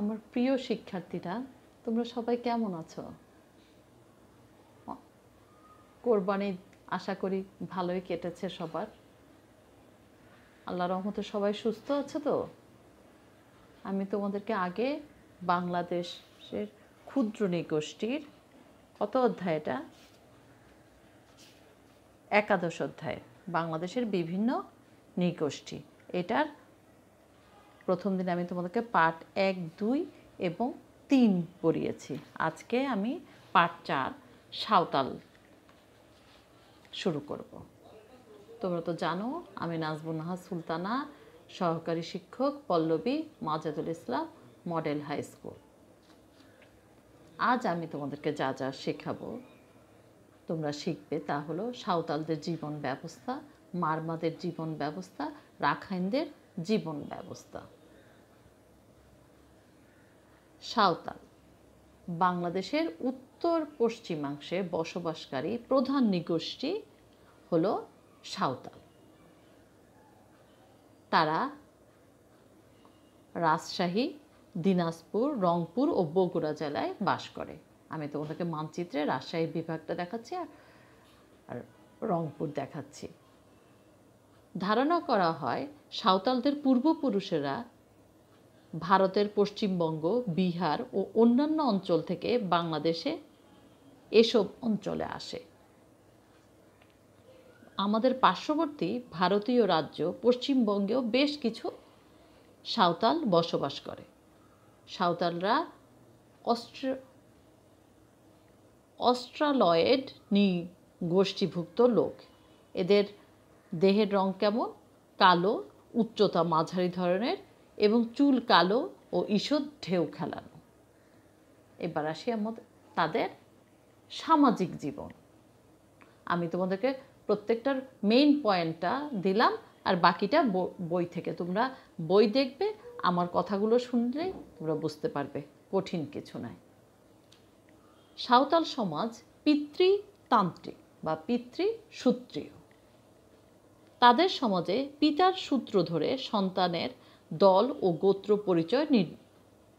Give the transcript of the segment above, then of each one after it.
আমার প্রিয় শিক্ষার্থীরা তোমরা সবাই কেমন আছো কোরবানি আশা করি ভালোই কেটেছে সবার আল্লাহ রহমতে সবাই সুস্থ আছে তো আমি তোমাদেরকে আগে বাংলাদেশের ক্ষুদ্র নিগোষ্ঠীর কত অধ্যায় এটা একাদশ অধ্যায় বাংলাদেশের বিভিন্ন নিগোষ্ঠী এটার প্রথম দিন আমি তোমাদেরকে পার্ট এক দুই এবং তিন পড়িয়েছি আজকে আমি পার্ট চার সাঁওতাল শুরু করব তোমরা তো জানো আমি নাহা সুলতানা সহকারী শিক্ষক Pallabi Majadul Islam model high school আজ আমি তোমাদেরকে যা যা শেখাবো তোমরা শিখবে তা হলো সাঁওতালদের জীবন ব্যবস্থা মারমাদের জীবন ব্যবস্থা রাখাইনদের জীবন ব্যবস্থা সাঁওতাল বাংলাদেশের উত্তর পশ্চিমাংশে বসবাসকারী প্রধান নৃগোষ্ঠী হল সাঁওতাল তারা রাজশাহী দিনাজপুর রংপুর ও বগুড়া জেলায় বাস করে আমি তোমাদেরকে মানচিত্রে রাজশাহী বিভাগটা দেখাচ্ছি আর রংপুর দেখাচ্ছি ধারণা করা হয় সাঁওতালদের পূর্বপুরুষেরা ভারতের পশ্চিমবঙ্গ বিহার ও অন্যান্য অঞ্চল থেকে বাংলাদেশে এসব অঞ্চলে আসে আমাদের পার্শ্ববর্তী ভারতীয় রাজ্য পশ্চিমবঙ্গেও বেশ কিছু সাঁওতাল বসবাস করে সাঁওতালরা অস্ট্র অস্ট্রালয়েড নি গোষ্ঠীভুক্ত লোক এদের দেহের রং কেমন কালো উচ্চতা মাঝারি ধরনের এবং চুল কালো ও ঈষৎ ঢেউ খেলানো এবার আসি আমাদের তাদের সামাজিক জীবন আমি তোমাদেরকে প্রত্যেকটার মেইন পয়েন্টটা দিলাম আর বাকিটা বই থেকে তোমরা বই দেখবে আমার কথাগুলো শুনলে তোমরা বুঝতে পারবে কঠিন কিছু নাই সাঁওতাল সমাজ পিতৃতান্ত্রিক বা পিতৃসূত্রীয় তাদের সমাজে পিতার সূত্র ধরে সন্তানের দল ও গোত্র পরিচয়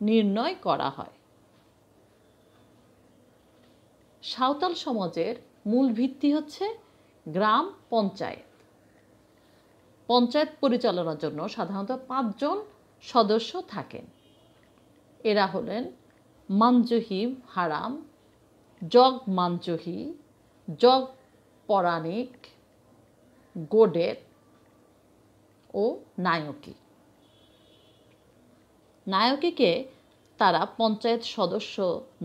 নির্ণয় করা হয় সাঁওতাল সমাজের মূল ভিত্তি হচ্ছে গ্রাম পঞ্চায়েত পঞ্চায়েত পরিচালনার জন্য সাধারণত পাঁচজন সদস্য থাকেন এরা হলেন মাঞ্জহি হারাম জগ মাঞ্জহি জগ পরাণিক গোডের ও নায়কী নায়কীকে তারা পঞ্চায়েত সদস্য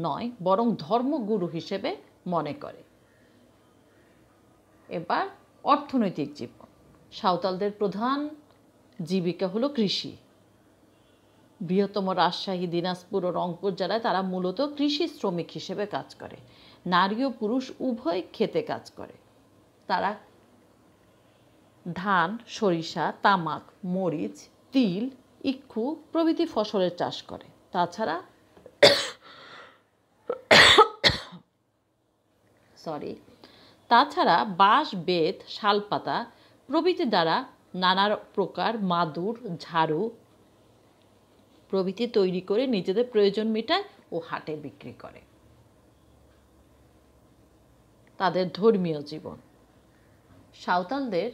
নয় বরং ধর্মগুরু হিসেবে মনে করে এবার অর্থনৈতিক জীবন সাঁওতালদের প্রধান জীবিকা হলো কৃষি বৃহত্তম রাজশাহী দিনাজপুর ও রংপুর জেলায় তারা মূলত কৃষি শ্রমিক হিসেবে কাজ করে নারী ও পুরুষ উভয় খেতে কাজ করে তারা ধান সরিষা তামাক মরিচ তিল ইক্ষু প্রভৃতি ফসলের চাষ করে তাছাড়া সরি তাছাড়া বাঁশ বেত শালপাতা প্রভৃতি দ্বারা নানা প্রকার মাদুর ঝাড়ু প্রভৃতি তৈরি করে নিজেদের প্রয়োজন মেটায় ও হাটে বিক্রি করে তাদের ধর্মীয় জীবন সাঁওতালদের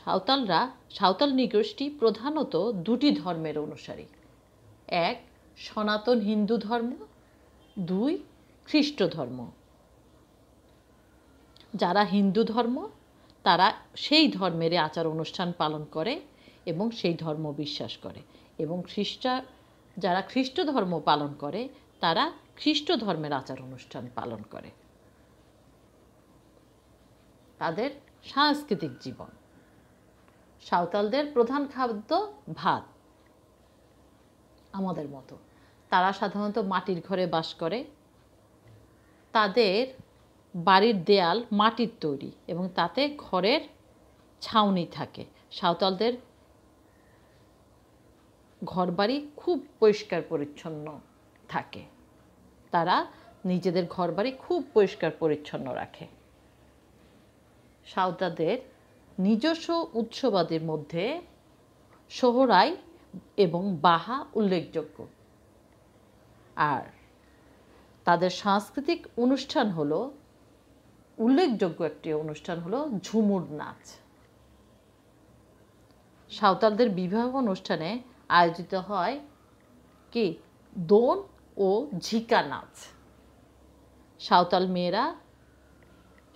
সাঁওতালরা সাঁওতাল নৃগোষ্ঠী প্রধানত দুটি ধর্মের অনুসারী এক সনাতন হিন্দু ধর্ম দুই খ্রিস্ট ধর্ম যারা হিন্দু ধর্ম তারা সেই ধর্মের আচার অনুষ্ঠান পালন করে এবং সেই ধর্ম বিশ্বাস করে এবং খ্রিস্টা যারা খ্রিস্ট ধর্ম পালন করে তারা খ্রিস্ট ধর্মের আচার অনুষ্ঠান পালন করে তাদের সাংস্কৃতিক জীবন সাঁওতালদের প্রধান খাদ্য ভাত আমাদের মতো তারা সাধারণত মাটির ঘরে বাস করে তাদের বাড়ির দেয়াল মাটির তৈরি এবং তাতে ঘরের ছাউনি থাকে সাঁওতালদের ঘরবাড়ি খুব পরিষ্কার পরিচ্ছন্ন থাকে তারা নিজেদের ঘরবাড়ি খুব পরিষ্কার পরিচ্ছন্ন রাখে সাঁওতালদের নিজস্ব উৎসবাদের মধ্যে সোহরাই এবং বাহা উল্লেখযোগ্য আর তাদের সাংস্কৃতিক অনুষ্ঠান হলো উল্লেখযোগ্য একটি অনুষ্ঠান হলো ঝুমুর নাচ সাঁওতালদের বিবাহ অনুষ্ঠানে আয়োজিত হয় কি দোন ও ঝিকা নাচ সাঁওতাল মেয়েরা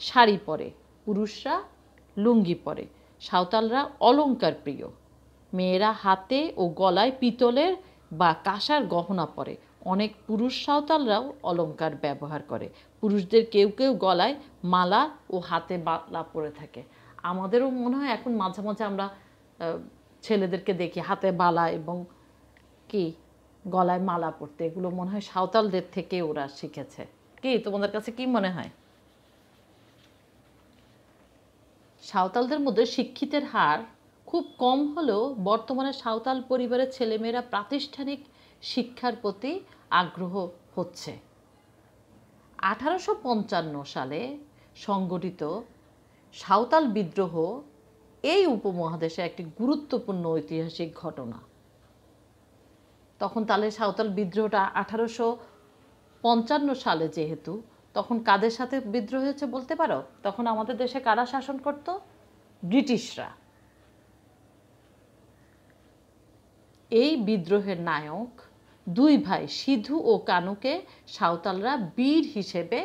শাড়ি পরে পুরুষরা লুঙ্গি পরে সাঁওতালরা অলঙ্কার প্রিয় মেয়েরা হাতে ও গলায় পিতলের বা কাঁসার গহনা পরে অনেক পুরুষ সাঁওতালরাও অলঙ্কার ব্যবহার করে পুরুষদের কেউ কেউ গলায় মালা ও হাতে বাতলা পরে থাকে আমাদেরও মনে হয় এখন মাঝে মাঝে আমরা ছেলেদেরকে দেখি হাতে বালা এবং কি গলায় মালা পরতে এগুলো মনে হয় সাঁওতালদের থেকে ওরা শিখেছে কি তোমাদের কাছে কি মনে হয় সাঁওতালদের মধ্যে শিক্ষিতের হার খুব কম হলেও বর্তমানে সাঁওতাল পরিবারের ছেলেমেয়েরা প্রাতিষ্ঠানিক শিক্ষার প্রতি আগ্রহ হচ্ছে আঠারোশো পঞ্চান্ন সালে সংগঠিত সাঁওতাল বিদ্রোহ এই উপমহাদেশে একটি গুরুত্বপূর্ণ ঐতিহাসিক ঘটনা তখন তাহলে সাঁওতাল বিদ্রোহটা আঠারোশো পঞ্চান্ন সালে যেহেতু তখন কাদের সাথে বিদ্রোহ হয়েছে বলতে পারো তখন আমাদের দেশে কারা শাসন করত ব্রিটিশরা এই বিদ্রোহের নায়ক দুই ভাই সিধু ও কানুকে সাঁওতালরা বীর হিসেবে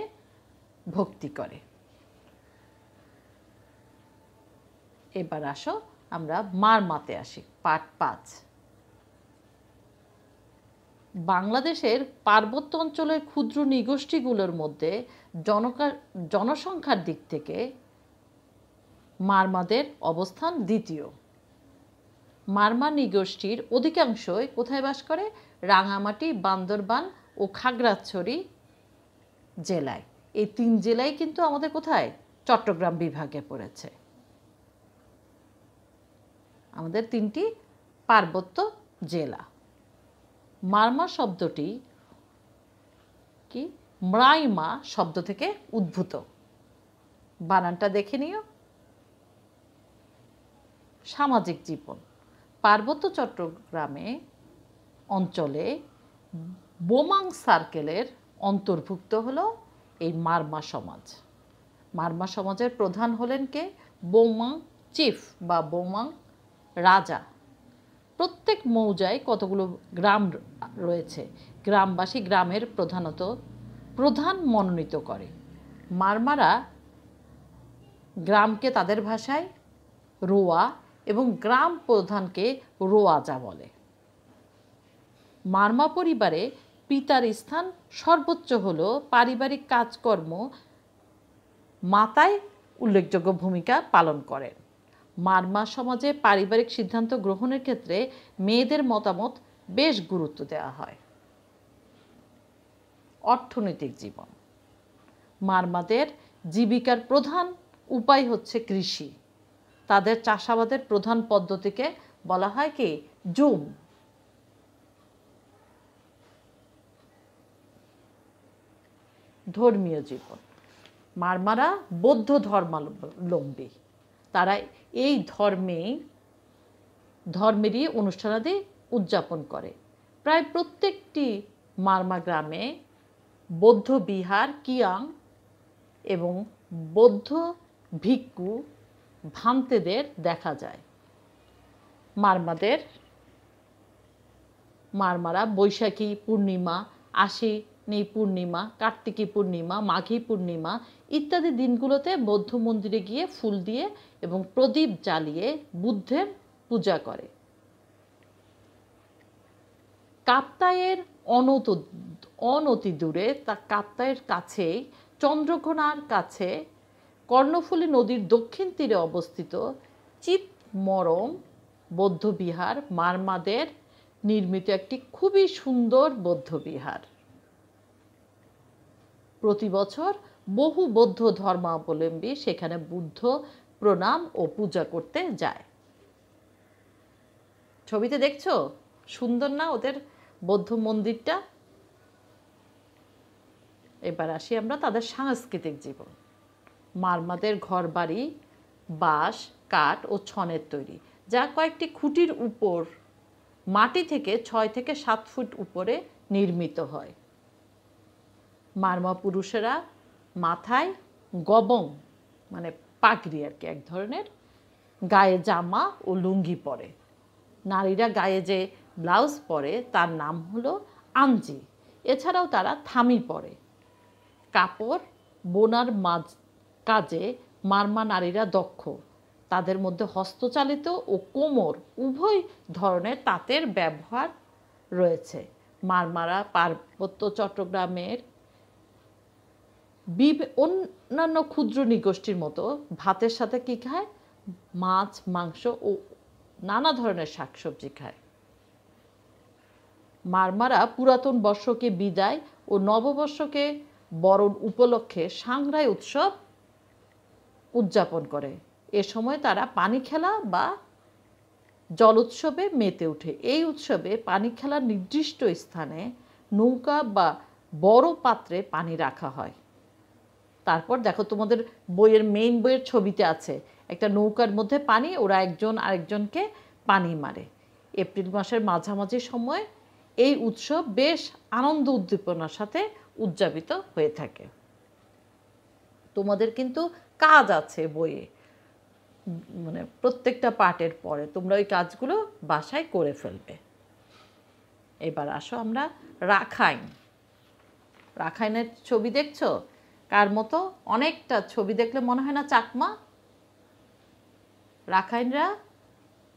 ভক্তি করে এবার আসো আমরা মারমাতে আসি পাট পাঁচ বাংলাদেশের পার্বত্য অঞ্চলের ক্ষুদ্র নিগোষ্ঠীগুলোর মধ্যে জনসংখ্যার দিক থেকে মারমাদের অবস্থান দ্বিতীয় মারমা নিগোষ্ঠীর অধিকাংশই কোথায় বাস করে রাঙামাটি বান্দরবান ও খাগড়াছড়ি জেলায় এই তিন জেলায় কিন্তু আমাদের কোথায় চট্টগ্রাম বিভাগে পড়েছে আমাদের তিনটি পার্বত্য জেলা মারমা শব্দটি কি ম্রাইমা শব্দ থেকে উদ্ভূত বানানটা দেখে নিও সামাজিক জীবন পার্বত্য চট্টগ্রামে অঞ্চলে বোমাং সার্কেলের অন্তর্ভুক্ত হলো এই মারমা সমাজ মারমা সমাজের প্রধান হলেন কে বোমাং চিফ বা বোমাং রাজা প্রত্যেক মৌজায় কতগুলো গ্রাম রয়েছে গ্রামবাসী গ্রামের প্রধানত প্রধান মনোনীত করে মারমারা গ্রামকে তাদের ভাষায় রোয়া এবং গ্রাম প্রধানকে রোয়াজা বলে মারমা পরিবারে পিতার স্থান সর্বোচ্চ হল পারিবারিক কাজকর্ম মাতায় উল্লেখযোগ্য ভূমিকা পালন করেন মারমা সমাজে পারিবারিক সিদ্ধান্ত গ্রহণের ক্ষেত্রে মেয়েদের মতামত বেশ গুরুত্ব দেওয়া হয় অর্থনৈতিক জীবন মারমাদের জীবিকার প্রধান উপায় হচ্ছে কৃষি তাদের চাষাবাদের প্রধান পদ্ধতিকে বলা হয় কি জুম ধর্মীয় জীবন মারমারা বৌদ্ধ ধর্মাবলম্বী তারা এই ধর্মে ধর্মেরই অনুষ্ঠানাদি উদযাপন করে প্রায় প্রত্যেকটি মারমা গ্রামে বৌদ্ধ বিহার কিয়াং এবং বৌদ্ধ ভিক্ষু ভান্তেদের দেখা যায় মারমাদের মারমারা বৈশাখী পূর্ণিমা আশ্বিনী পূর্ণিমা কার্তিকী পূর্ণিমা মাঘী পূর্ণিমা ইত্যাদি দিনগুলোতে বৌদ্ধ মন্দিরে গিয়ে ফুল দিয়ে এবং প্রদীপ জ্বালিয়ে বুদ্ধের পূজা করে কাপ্তায়ের অনত অনতি দূরে তা কাপ্তায়ের কাছেই চন্দ্রকোনার কাছে কর্ণফুলী নদীর দক্ষিণ তীরে অবস্থিত চিতমরম বৌদ্ধবিহার মারমাদের নির্মিত একটি খুবই সুন্দর বৌদ্ধবিহার প্রতি বছর বহু বৌদ্ধ ধর্মাবলম্বী সেখানে বুদ্ধ প্রণাম ও পূজা করতে যায় ছবিতে দেখছো সুন্দর না ওদের বৌদ্ধ মন্দিরটা এবার আসি আমরা তাদের সাংস্কৃতিক জীবন মারমাদের ঘর বাড়ি বাঁশ কাঠ ও ছনের তৈরি যা কয়েকটি খুঁটির উপর মাটি থেকে ছয় থেকে সাত ফুট উপরে নির্মিত হয় মারমা পুরুষেরা মাথায় গবং মানে পাগড়ি আর কি এক ধরনের গায়ে জামা ও লুঙ্গি পরে নারীরা গায়ে যে ব্লাউজ পরে তার নাম হলো আঞ্জি এছাড়াও তারা থামি পরে কাপড় বোনার মাঝ কাজে মারমা নারীরা দক্ষ তাদের মধ্যে হস্তচালিত ও কোমর উভয় ধরনের তাঁতের ব্যবহার রয়েছে মারমারা পার্বত্য চট্টগ্রামের অন্যান্য ক্ষুদ্র নিগোষ্ঠীর মতো ভাতের সাথে কি খায় মাছ মাংস ও নানা ধরনের শাকসবজি খায় মারমারা পুরাতন বর্ষকে বিদায় ও নববর্ষকে বরণ উপলক্ষে সাংরাই উৎসব উদযাপন করে এ সময় তারা পানি খেলা বা জল উৎসবে মেতে ওঠে এই উৎসবে পানি খেলার নির্দিষ্ট স্থানে নৌকা বা বড় পাত্রে পানি রাখা হয় তারপর দেখো তোমাদের বইয়ের মেইন বইয়ের ছবিতে আছে একটা নৌকার মধ্যে পানি ওরা একজন আরেকজনকে পানি মারে এপ্রিল মাসের মাঝামাঝি সময় এই উৎসব বেশ আনন্দ উদ্দীপনার সাথে উদযাপিত হয়ে থাকে তোমাদের কিন্তু কাজ আছে বইয়ে মানে প্রত্যেকটা পার্টের পরে তোমরা ওই কাজগুলো বাসায় করে ফেলবে এবার আসো আমরা রাখাইন রাখাইনের ছবি দেখছো কার মতো অনেকটা ছবি দেখলে মনে হয় না চাকমা রাখাইনরা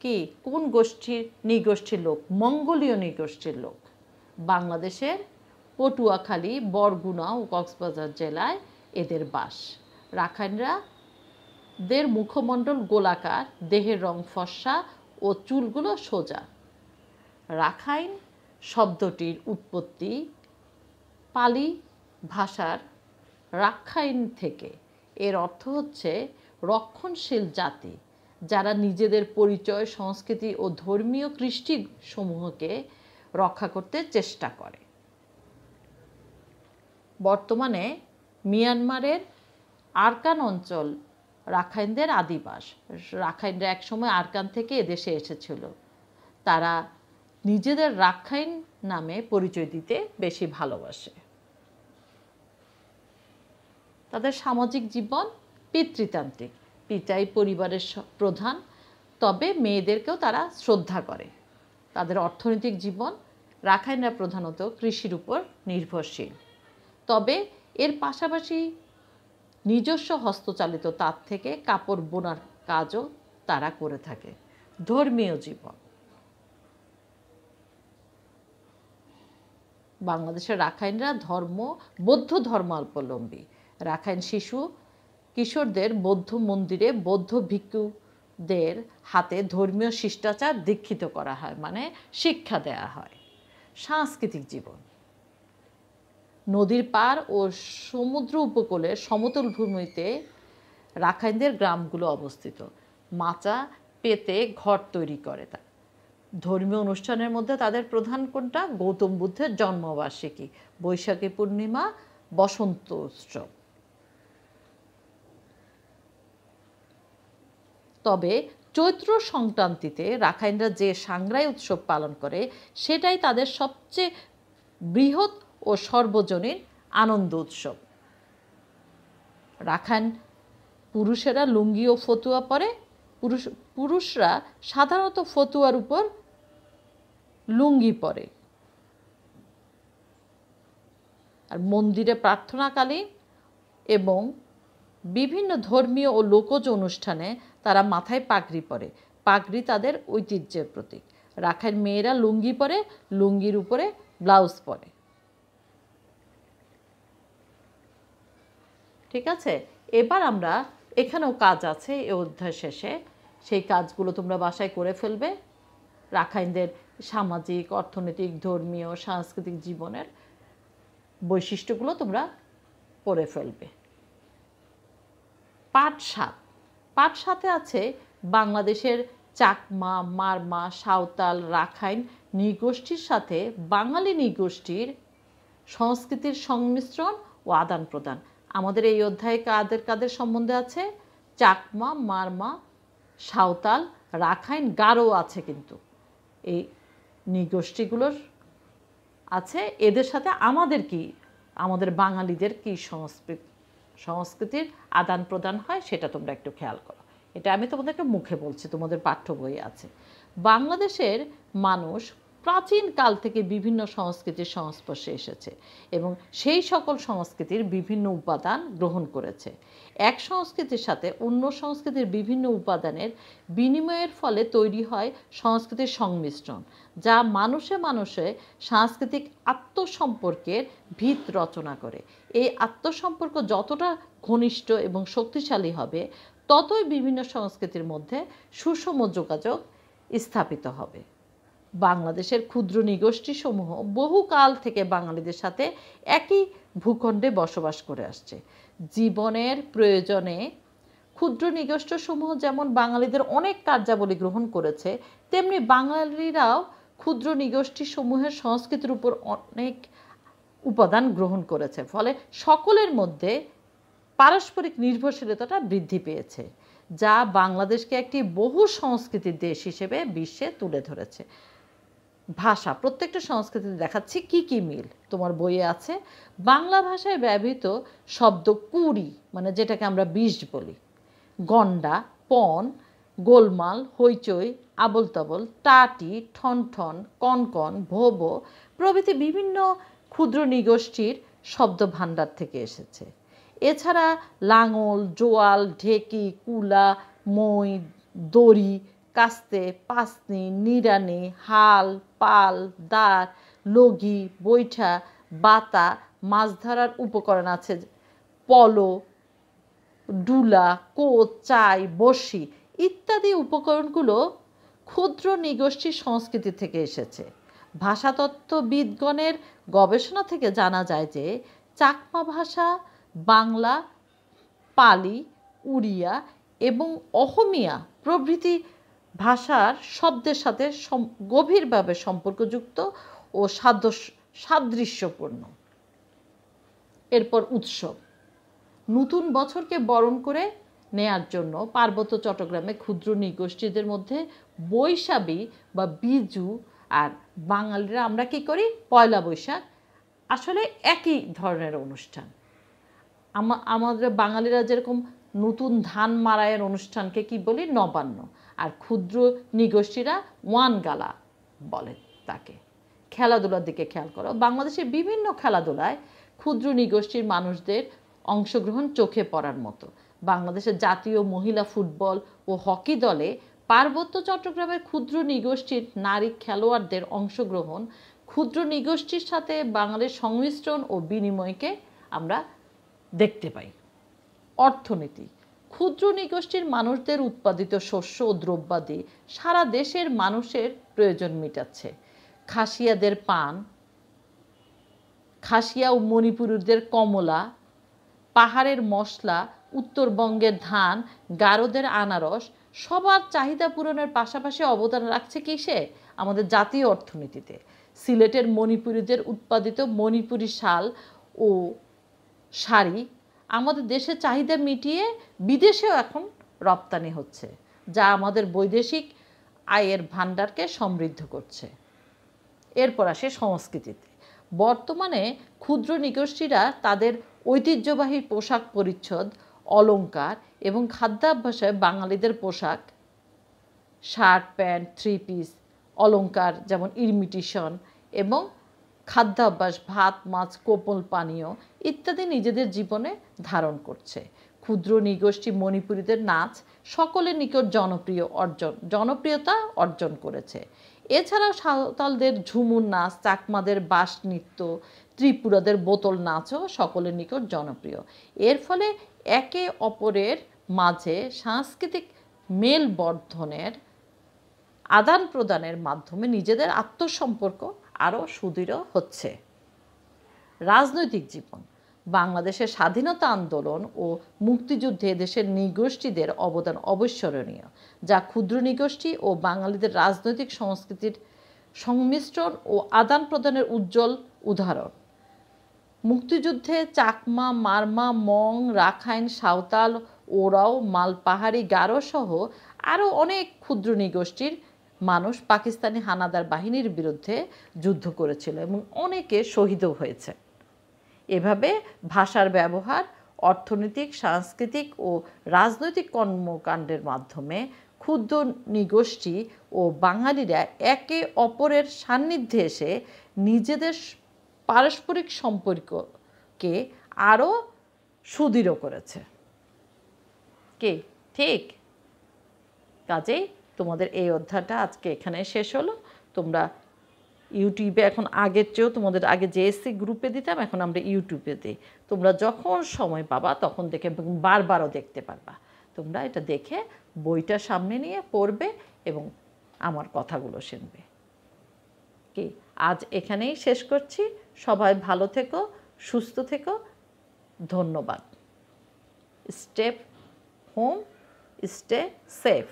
কি কোন গোষ্ঠীর নৃগোষ্ঠীর লোক মঙ্গোলীয় নৃগোষ্ঠীর লোক বাংলাদেশের পটুয়াখালী বরগুনা ও কক্সবাজার জেলায় এদের বাস রাখাইনরা দের মুখমণ্ডল গোলাকার দেহের রং ফর্সা ও চুলগুলো সোজা রাখাইন শব্দটির উৎপত্তি পালি ভাষার রাখাইন থেকে এর অর্থ হচ্ছে রক্ষণশীল জাতি যারা নিজেদের পরিচয় সংস্কৃতি ও ধর্মীয় কৃষ্টি সমূহকে রক্ষা করতে চেষ্টা করে বর্তমানে মিয়ানমারের আরকান অঞ্চল রাখাইনদের আদিবাস রাখাইনরা একসময় আরকান থেকে এদেশে এসেছিল তারা নিজেদের রাখাইন নামে পরিচয় দিতে বেশি ভালোবাসে তাদের সামাজিক জীবন পিতৃতান্ত্রিক পিতাই পরিবারের প্রধান তবে মেয়েদেরকেও তারা শ্রদ্ধা করে তাদের অর্থনৈতিক জীবন রাখাইনরা প্রধানত কৃষির উপর নির্ভরশীল তবে এর পাশাপাশি নিজস্ব হস্তচালিত তাঁত থেকে কাপড় বোনার কাজও তারা করে থাকে ধর্মীয় জীবন বাংলাদেশের রাখাইনরা ধর্ম বৌদ্ধ ধর্মাবলম্বী রাখাইন শিশু কিশোরদের বৌদ্ধ মন্দিরে বৌদ্ধ ভিক্ষুদের হাতে ধর্মীয় শিষ্টাচার দীক্ষিত করা হয় মানে শিক্ষা দেয়া হয় সাংস্কৃতিক জীবন নদীর পার ও সমুদ্র উপকূলের সমতল ভূমিতে রাখাইনদের গ্রামগুলো অবস্থিত মাচা পেতে ঘর তৈরি করে তা ধর্মীয় অনুষ্ঠানের মধ্যে তাদের প্রধান কোনটা গৌতম বুদ্ধের জন্মবার্ষিকী বৈশাখী পূর্ণিমা বসন্ত উৎসব তবে চৈত্র সংক্রান্তিতে রাখাইনরা যে সাংগ্রাই উৎসব পালন করে সেটাই তাদের সবচেয়ে বৃহৎ ও সর্বজনীন আনন্দ উৎসব রাখাইন পুরুষেরা লুঙ্গি ও ফতুয়া পরে পুরুষ পুরুষরা সাধারণত ফতুয়ার উপর লুঙ্গি পরে আর মন্দিরে প্রার্থনাকালীন এবং বিভিন্ন ধর্মীয় ও লোকজ অনুষ্ঠানে তারা মাথায় পাগড়ি পরে পাগড়ি তাদের ঐতিহ্যের প্রতীক রাখাইন মেয়েরা লুঙ্গি পরে লুঙ্গির উপরে ব্লাউজ পরে ঠিক আছে এবার আমরা এখানেও কাজ আছে এ অধ্যায় শেষে সেই কাজগুলো তোমরা বাসায় করে ফেলবে রাখাইনদের সামাজিক অর্থনৈতিক ধর্মীয় সাংস্কৃতিক জীবনের বৈশিষ্ট্যগুলো তোমরা পড়ে ফেলবে পাঠ সাত পাট সাথে আছে বাংলাদেশের চাকমা মারমা সাঁওতাল রাখাইন নৃগোষ্ঠীর সাথে বাঙালি নৃগোষ্ঠীর সংস্কৃতির সংমিশ্রণ ও আদান প্রদান আমাদের এই অধ্যায়ে কাদের কাদের সম্বন্ধে আছে চাকমা মারমা সাঁওতাল রাখাইন গারো আছে কিন্তু এই নৃগোষ্ঠীগুলোর আছে এদের সাথে আমাদের কি আমাদের বাঙালিদের কী সংস্কৃতি সংস্কৃতির আদান প্রদান হয় সেটা তোমরা একটু খেয়াল করো এটা আমি তোমাদেরকে মুখে বলছি তোমাদের পাঠ্য বই আছে বাংলাদেশের মানুষ প্রাচীন কাল থেকে বিভিন্ন সংস্কৃতির সংস্পর্শে এসেছে এবং সেই সকল সংস্কৃতির বিভিন্ন উপাদান গ্রহণ করেছে এক সংস্কৃতির সাথে অন্য সংস্কৃতির বিভিন্ন উপাদানের বিনিময়ের ফলে তৈরি হয় সংস্কৃতির সংমিশ্রণ যা মানুষে মানুষে সাংস্কৃতিক আত্মসম্পর্কের ভিত রচনা করে এই আত্মসম্পর্ক যতটা ঘনিষ্ঠ এবং শক্তিশালী হবে ততই বিভিন্ন সংস্কৃতির মধ্যে সুষম যোগাযোগ স্থাপিত হবে বাংলাদেশের ক্ষুদ্র নিগোষ্ঠীসমূহ বহুকাল থেকে বাঙালিদের সাথে একই ভূখণ্ডে বসবাস করে আসছে জীবনের প্রয়োজনে ক্ষুদ্র নিগোষ্ঠসমূহ যেমন বাঙালিদের অনেক কার্যাবলী গ্রহণ করেছে তেমনি বাঙালিরাও ক্ষুদ্র সমূহের সংস্কৃতির উপর অনেক উপাদান গ্রহণ করেছে ফলে সকলের মধ্যে পারস্পরিক নির্ভরশীলতাটা বৃদ্ধি পেয়েছে যা বাংলাদেশকে একটি বহু সংস্কৃতির দেশ হিসেবে বিশ্বে তুলে ধরেছে ভাষা প্রত্যেকটা সংস্কৃতিতে দেখাচ্ছি কি কি মিল তোমার বইয়ে আছে বাংলা ভাষায় ব্যবহৃত শব্দ কুড়ি মানে যেটাকে আমরা বিষ বলি গন্ডা পন গোলমাল হইচই আবল তবল টাটি ঠনঠন কনকন ভোব প্রভৃতি বিভিন্ন ক্ষুদ্র নিগোষ্ঠীর শব্দ ভাণ্ডার থেকে এসেছে এছাড়া লাঙল জোয়াল ঢেকি কুলা মই দড়ি কাস্তে পাসনি নিড়ানি হাল পাল দাঁড় লগি বৈঠা বাতা মাছ ধরার উপকরণ আছে পলো ডুলা কোচ চাই বসি ইত্যাদি উপকরণগুলো ক্ষুদ্র নিগোষ্ঠী সংস্কৃতি থেকে এসেছে ভাষাতত্ত্ববিদগণের গবেষণা থেকে জানা যায় যে চাকমা ভাষা বাংলা পালি উড়িয়া এবং অহমিয়া প্রভৃতি ভাষার শব্দের সাথে গভীরভাবে সম্পর্কযুক্ত ও সাদৃশ্যপূর্ণ এরপর উৎসব নতুন বছরকে বরণ করে নেয়ার জন্য পার্বত্য চট্টগ্রামে ক্ষুদ্র নৃগোষ্ঠীদের মধ্যে বৈশাখী বা বিজু আর বাঙালিরা আমরা কি করি পয়লা বৈশাখ আসলে একই ধরনের অনুষ্ঠান আমাদের বাঙালিরা যেরকম নতুন ধান মারায়ের অনুষ্ঠানকে কি বলি নবান্ন আর ক্ষুদ্র নিগোষ্ঠীরা ওয়ান গালা বলে তাকে খেলাধুলার দিকে খেয়াল করো বাংলাদেশের বিভিন্ন খেলাধুলায় ক্ষুদ্র নিগোষ্ঠীর মানুষদের অংশগ্রহণ চোখে পড়ার মতো বাংলাদেশের জাতীয় মহিলা ফুটবল ও হকি দলে পার্বত্য চট্টগ্রামের ক্ষুদ্র নিগোষ্ঠীর নারী খেলোয়াড়দের অংশগ্রহণ ক্ষুদ্র নিগোষ্ঠীর সাথে বাংলাদেশ সংমিশ্রণ ও বিনিময়কে আমরা দেখতে পাই অর্থনীতি ক্ষুদ্র নিগোষ্ঠীর মানুষদের উৎপাদিত শস্য ও দ্রব্যাদি সারা দেশের মানুষের প্রয়োজন মিটাচ্ছে খাসিয়াদের পান খাসিয়া ও মণিপুরীদের কমলা পাহাড়ের মশলা উত্তরবঙ্গের ধান গারোদের আনারস সবার চাহিদা পূরণের পাশাপাশি অবদান রাখছে কিসে আমাদের জাতীয় অর্থনীতিতে সিলেটের মণিপুরীদের উৎপাদিত মণিপুরি শাল ও শাড়ি আমাদের দেশে চাহিদা মিটিয়ে বিদেশেও এখন রপ্তানি হচ্ছে যা আমাদের বৈদেশিক আয়ের ভাণ্ডারকে সমৃদ্ধ করছে এরপর আসে সংস্কৃতিতে বর্তমানে ক্ষুদ্র নিগোষ্ঠীরা তাদের ঐতিহ্যবাহী পোশাক পরিচ্ছদ অলঙ্কার এবং খাদ্যাভ্যাসে বাঙালিদের পোশাক শার্ট প্যান্ট থ্রি পিস অলঙ্কার যেমন ইরমিটিশন এবং খাদ্যাভ্যাস ভাত মাছ কোপল পানীয় ইত্যাদি নিজেদের জীবনে ধারণ করছে ক্ষুদ্র নিগোষ্ঠী মণিপুরীদের নাচ সকলের নিকট জনপ্রিয় অর্জন জনপ্রিয়তা অর্জন করেছে এছাড়াও সাঁওতালদের ঝুমুর নাচ চাকমাদের বাস নৃত্য ত্রিপুরাদের বোতল নাচও সকলের নিকট জনপ্রিয় এর ফলে একে অপরের মাঝে সাংস্কৃতিক মেলবর্ধনের আদান প্রদানের মাধ্যমে নিজেদের আত্মসম্পর্ক আরও সুদৃঢ় হচ্ছে রাজনৈতিক জীবন বাংলাদেশের স্বাধীনতা আন্দোলন ও মুক্তিযুদ্ধে দেশের নৃগোষ্ঠীদের অবদান অবিস্মরণীয় যা ক্ষুদ্র নৃগোষ্ঠী ও বাঙালিদের রাজনৈতিক সংস্কৃতির সংমিশ্রণ ও আদান প্রদানের উজ্জ্বল উদাহরণ মুক্তিযুদ্ধে চাকমা মারমা মং রাখাইন সাঁওতাল ওরাও মালপাহাড়ি গারো সহ আরও অনেক ক্ষুদ্র নৃগোষ্ঠীর মানুষ পাকিস্তানি হানাদার বাহিনীর বিরুদ্ধে যুদ্ধ করেছিল এবং অনেকে শহীদও হয়েছে এভাবে ভাষার ব্যবহার অর্থনৈতিক সাংস্কৃতিক ও রাজনৈতিক কর্মকাণ্ডের মাধ্যমে ক্ষুদ্র নিগোষ্ঠী ও বাঙালিরা একে অপরের সান্নিধ্যে এসে নিজেদের পারস্পরিক সম্পর্ককে আরও সুদৃঢ় করেছে কে ঠিক কাজেই তোমাদের এই অধ্যায়টা আজকে এখানে শেষ হলো তোমরা ইউটিউবে এখন আগের চেয়েও তোমাদের আগে জেএসসি গ্রুপে দিতাম এখন আমরা ইউটিউবে দিই তোমরা যখন সময় পাবা তখন দেখে বারবারও দেখতে পারবা তোমরা এটা দেখে বইটা সামনে নিয়ে পড়বে এবং আমার কথাগুলো শুনবে কি আজ এখানেই শেষ করছি সবাই ভালো থেকো সুস্থ থেকো ধন্যবাদ স্টেপ হোম স্টে সেফ